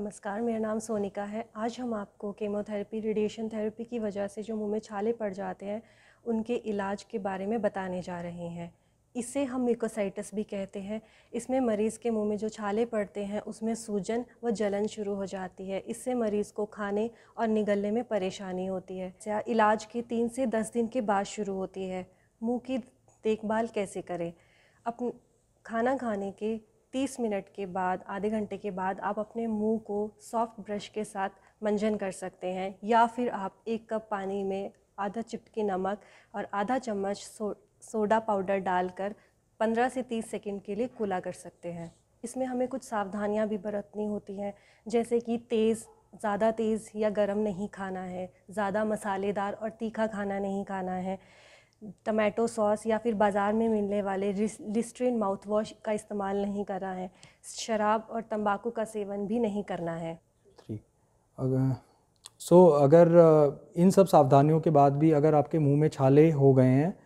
नमस्कार मेरा नाम सोनिका है आज हम आपको केमोथेरेपी रेडिएशन थेरेपी की वजह से जो मुंह में छाले पड़ जाते हैं उनके इलाज के बारे में बताने जा रहे हैं इसे हम म्यूकोसाइटिस भी कहते हैं इसमें मरीज़ के मुंह में जो छाले पड़ते हैं उसमें सूजन व जलन शुरू हो जाती है इससे मरीज़ को खाने और निगलने में परेशानी होती है इलाज के तीन से दस दिन के बाद शुरू होती है मुँह की देखभाल कैसे करें अपन खाना खाने के तीस मिनट के बाद आधे घंटे के बाद आप अपने मुंह को सॉफ्ट ब्रश के साथ मंजन कर सकते हैं या फिर आप एक कप पानी में आधा चिपकी नमक और आधा चम्मच सो, सोडा पाउडर डालकर 15 से 30 सेकंड के लिए कूला कर सकते हैं इसमें हमें कुछ सावधानियां भी बरतनी होती हैं जैसे कि तेज़ ज़्यादा तेज़ या गर्म नहीं खाना है ज़्यादा मसालेदार और तीखा खाना नहीं खाना है टमाटो सॉस या फिर बाज़ार में मिलने वाले लिस्ट्रीन माउथ वॉश का इस्तेमाल नहीं करना है शराब और तंबाकू का सेवन भी नहीं करना है ठीक अगर सो so, अगर इन सब सावधानियों के बाद भी अगर आपके मुंह में छाले हो गए हैं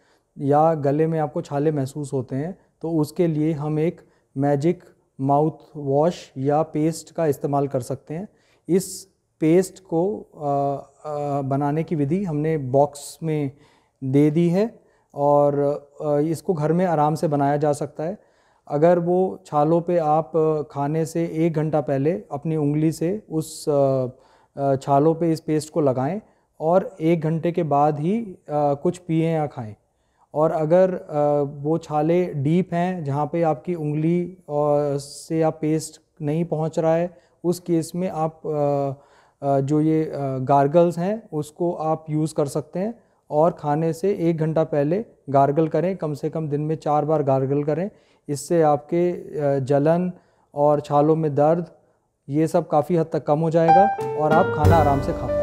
या गले में आपको छाले महसूस होते हैं तो उसके लिए हम एक मैजिक माउथ वॉश या पेस्ट का इस्तेमाल कर सकते हैं इस पेस्ट को आ, आ, बनाने की विधि हमने बॉक्स में दे दी है और इसको घर में आराम से बनाया जा सकता है अगर वो छालों पे आप खाने से एक घंटा पहले अपनी उंगली से उस छालों पे इस पेस्ट को लगाएं और एक घंटे के बाद ही कुछ पिए या खाएं और अगर वो छाले डीप हैं जहाँ पे आपकी उंगली से आप पेस्ट नहीं पहुँच रहा है उस केस में आप जो ये गार्गल्स हैं उसको आप यूज़ कर सकते हैं और खाने से एक घंटा पहले गार्गल करें कम से कम दिन में चार बार गार्गल करें इससे आपके जलन और छालों में दर्द ये सब काफ़ी हद तक कम हो जाएगा और आप खाना आराम से खा पाए